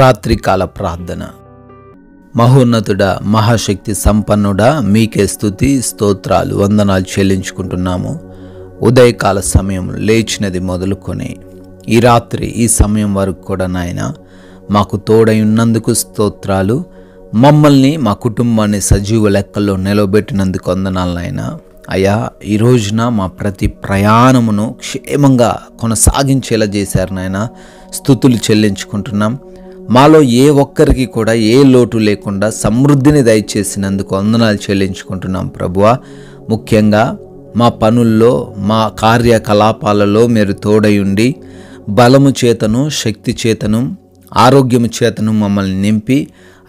రాత్రికాల ప్రార్థన మహోన్నతుడా మహాశక్తి సంపన్నుడా మీకే స్థుతి స్తోత్రాలు వందనాలు చెల్లించుకుంటున్నాము ఉదయకాల సమయం లేచినది మొదలుకొని ఈ రాత్రి ఈ సమయం వరకు కూడా నాయన మాకు తోడై ఉన్నందుకు స్తోత్రాలు మమ్మల్ని మా కుటుంబాన్ని సజీవ లెక్కల్లో నిలబెట్టినందుకు వందనాలు నాయన అయ్యా ఈ రోజున మా ప్రతి ప్రయాణమును క్షేమంగా కొనసాగించేలా చేశారు నాయన స్థుతులు చెల్లించుకుంటున్నాం మాలో ఏ ఒక్కరికి కూడా ఏ లోటు లేకుండా సమృద్ధిని దయచేసినందుకు వందనాలు చెల్లించుకుంటున్నాం ప్రభువ ముఖ్యంగా మా పనుల్లో మా కార్యకలాపాలలో మీరు తోడయుండి బలము చేతను శక్తి చేతను ఆరోగ్యము చేతను మమ్మల్ని నింపి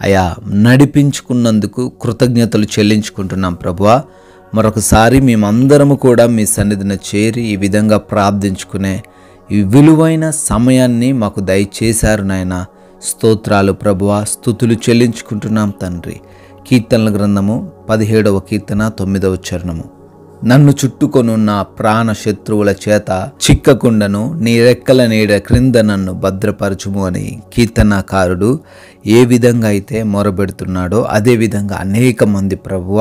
అయా నడిపించుకున్నందుకు కృతజ్ఞతలు చెల్లించుకుంటున్నాం ప్రభువ మరొకసారి మేమందరము కూడా మీ సన్నిధిన చేరి ఈ విధంగా ప్రార్థించుకునే ఈ విలువైన సమయాన్ని మాకు దయచేశారు నాయనా స్తోత్రాలు ప్రభువ స్థుతులు చెల్లించుకుంటున్నాం తండ్రి కీర్తనల గ్రంథము పదిహేడవ కీర్తన తొమ్మిదవ చరణము నన్ను చుట్టుకొనున్న ప్రాణ శత్రువుల చేత చిక్కకుండను నీ రెక్కల నీడ క్రింద నన్ను భద్రపరచుము అని కీర్తనాకారుడు ఏ విధంగా అయితే మొరబెడుతున్నాడో అదేవిధంగా అనేక మంది ప్రభువ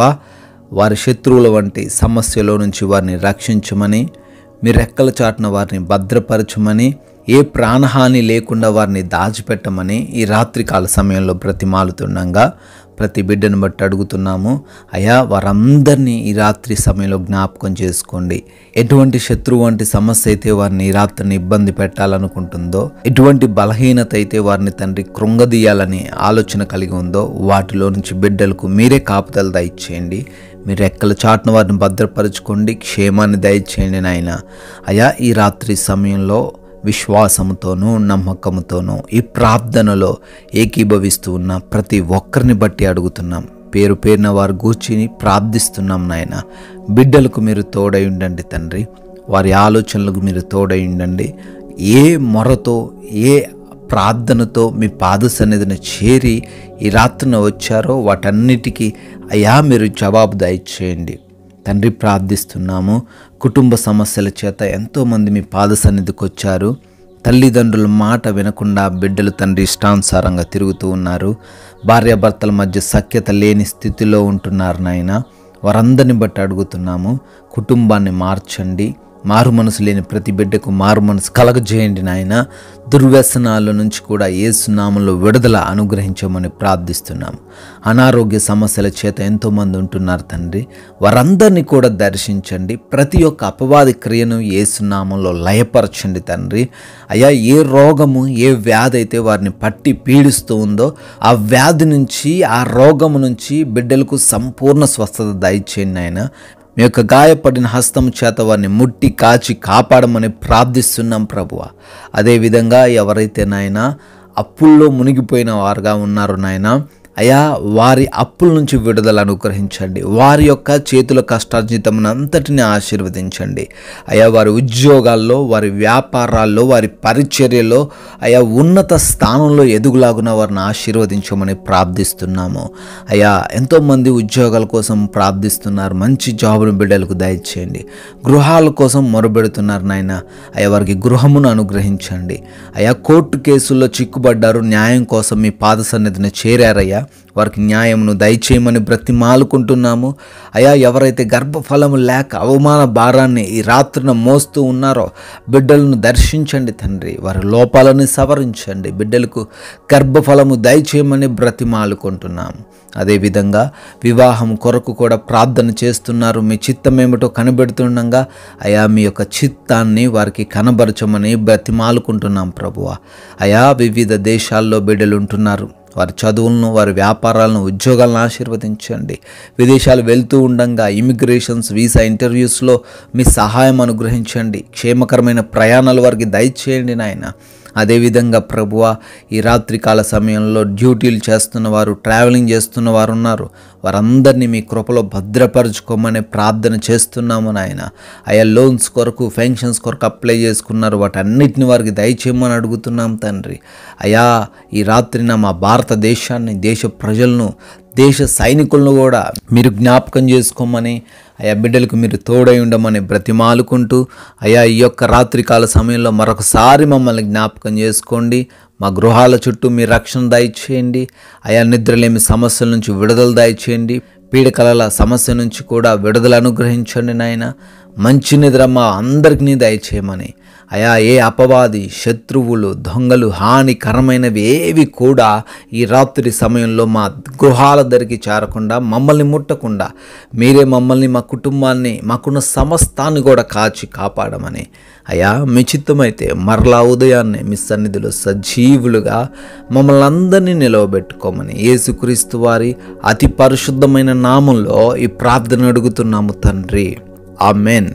వారి శత్రువుల వంటి సమస్యలో నుంచి వారిని రక్షించమని మీ రెక్కల చాటున వారిని భద్రపరచమని ఏ ప్రాణహాని లేకుండా వారిని దాచిపెట్టమని ఈ రాత్రికాల సమయంలో బ్రతిమాలుతుండగా ప్రతి బిడ్డను బట్టి అడుగుతున్నాము అయా వారందరినీ ఈ రాత్రి సమయంలో జ్ఞాపకం చేసుకోండి ఎటువంటి శత్రువు వంటి సమస్య అయితే వారిని ఈ రాత్రిని ఇబ్బంది పెట్టాలనుకుంటుందో ఎటువంటి బలహీనత అయితే వారిని తండ్రి కృంగదీయాలని ఆలోచన కలిగి ఉందో వాటిలో నుంచి బిడ్డలకు మీరే కాపుదల దయచేయండి మీ రెక్కల చాటున వారిని భద్రపరచుకోండి క్షేమాన్ని దయచేయండి నాయన అయా ఈ రాత్రి సమయంలో విశ్వాసముతోనూ నమ్మకంతోనూ ఈ ప్రార్థనలో ఏకీభవిస్తూ ఉన్న ప్రతి ఒక్కరిని బట్టి అడుగుతున్నాం పేరు పేరిన వారు గూర్చిని ప్రార్థిస్తున్నాం నాయన బిడ్డలకు మీరు తోడై ఉండండి తండ్రి వారి ఆలోచనలకు మీరు తోడై ఉండండి ఏ మొరతో ఏ ప్రార్థనతో మీ పాద సన్నిధిని చేరి ఈ రాత్రిన వచ్చారో వాటన్నిటికీ అయా మీరు జవాబు దయచేయండి తండ్రి ప్రార్థిస్తున్నాము కుటుంబ సమస్యల చేత ఎంతోమంది మీ పాద సన్నిధికి వచ్చారు తల్లిదండ్రుల మాట వినకుండా బిడ్డలు తండ్రి ఇష్టానుసారంగా తిరుగుతూ ఉన్నారు భార్యాభర్తల మధ్య సఖ్యత లేని స్థితిలో ఉంటున్నారు నాయన వారందరిని బట్టి అడుగుతున్నాము కుటుంబాన్ని మార్చండి మారు మనసు లేని ప్రతి బిడ్డకు మారు మనసు కలగజేయండి నాయన దుర్వ్యసనాల నుంచి కూడా ఏ విడుదల అనుగ్రహించమని ప్రార్థిస్తున్నాం అనారోగ్య సమస్యల చేత ఎంతోమంది ఉంటున్నారు తండ్రి వారందరినీ కూడా దర్శించండి ప్రతి ఒక్క అపవాది క్రియను ఏ లయపరచండి తండ్రి అయ్యా ఏ రోగము ఏ వ్యాధి అయితే వారిని పట్టి పీడిస్తూ ఉందో ఆ వ్యాధి నుంచి ఆ రోగము నుంచి బిడ్డలకు సంపూర్ణ స్వస్థత దయచేయండి ఆయన మీ యొక్క గాయపడిన హస్తం చేత వారిని ముట్టి కాచి కాపాడమని ప్రార్థిస్తున్నాం ప్రభువ అదేవిధంగా ఎవరైతే నాయన అప్పుల్లో మునిగిపోయిన వారుగా ఉన్నారు నాయన అయా వారి అప్పుల నుంచి విడుదల అనుగ్రహించండి వారి యొక్క చేతుల కష్టార్జితమునంతటిని ఆశీర్వదించండి అయా వారి ఉద్యోగాల్లో వారి వ్యాపారాల్లో వారి పరిచర్యలో అయా ఉన్నత స్థానంలో ఎదుగులాగున వారిని ఆశీర్వదించమని ప్రార్థిస్తున్నాము అయా ఎంతోమంది ఉద్యోగాల కోసం ప్రార్థిస్తున్నారు మంచి జాబులు బిడ్డలకు దయచేయండి గృహాల కోసం మొరబెడుతున్నారు నాయన అయా వారికి గృహమును అనుగ్రహించండి అయా కోర్టు కేసుల్లో చిక్కుబడ్డారు న్యాయం కోసం మీ పాద సన్నిధిని చేరారయ్యా వారికి న్యాయమును దయచేయమని మాలుకుంటున్నాము అయా ఎవరైతే గర్భఫలము లేక అవమాన భారాన్ని ఈ రాత్రిన మోస్తూ ఉన్నారో బిడ్డలను దర్శించండి తండ్రి వారి లోపాలను సవరించండి బిడ్డలకు గర్భఫలము దయచేయమని మాలుకుంటున్నాము అదేవిధంగా వివాహం కొరకు కూడా ప్రార్థన చేస్తున్నారు మీ చిత్తం ఏమిటో కనబెడుతుండగా అయా మీ యొక్క చిత్తాన్ని వారికి కనబరచమని బ్రతిమాలుకుంటున్నాం ప్రభువ అయా వివిధ దేశాల్లో బిడ్డలుంటున్నారు వారి చదువులను వారి వ్యాపారాలను ఉద్యోగాలను ఆశీర్వదించండి విదేశాలు వెళ్తూ ఉండగా ఇమిగ్రేషన్స్ వీసా ఇంటర్వ్యూస్లో మీ సహాయం అనుగ్రహించండి క్షేమకరమైన ప్రయాణాలు వారికి దయచేయండి నాయన అదేవిధంగా ప్రభువ ఈ రాత్రికాల సమయంలో డ్యూటీలు చేస్తున్న వారు ట్రావెలింగ్ చేస్తున్న వారు ఉన్నారు వారందరినీ మీ కృపలో భద్రపరచుకోమని ప్రార్థన చేస్తున్నాము నాయన ఆయా లోన్స్ కొరకు పెన్షన్స్ కొరకు అప్లై చేసుకున్నారు వాటన్నిటిని వారికి దయచేయమని అడుగుతున్నాం తండ్రి అయా ఈ రాత్రిన మా భారతదేశాన్ని దేశ ప్రజలను దేశ సైనికులను కూడా మీరు జ్ఞాపకం చేసుకోమని అయా బిడ్డలకు మీరు తోడై ఉండమని బ్రతిమాలుకుంటూ అయా ఈ యొక్క రాత్రికాల సమయంలో మరొకసారి మమ్మల్ని జ్ఞాపకం చేసుకోండి మా గృహాల చుట్టూ మీ రక్షణ దయచేయండి అయా నిద్రలేమి సమస్యల నుంచి విడుదల దయచేయండి పీడకలల సమస్య నుంచి కూడా విడుదల అనుగ్రహించండి నాయన మంచి నిద్ర మా అందరికీ దయచేయమని అయా ఏ అపవాది శత్రువులు దొంగలు హానికరమైనవి ఏవి కూడా ఈ రాత్రి సమయంలో మా గృహాల దగ్గరికి చేరకుండా మమ్మల్ని ముట్టకుండా మీరే మమ్మల్ని మా కుటుంబాన్ని మాకున్న సమస్తాన్ని కూడా కాచి కాపాడమని అయా మీ చిత్తమైతే మరలా ఉదయాన్నే మీ సన్నిధిలో సజీవులుగా మమ్మల్ని అందరినీ నిలవబెట్టుకోమని యేసుక్రీస్తు వారి అతి పరిశుద్ధమైన నామంలో ఈ ప్రార్థన అడుగుతున్నాము తండ్రి ఆ మెన్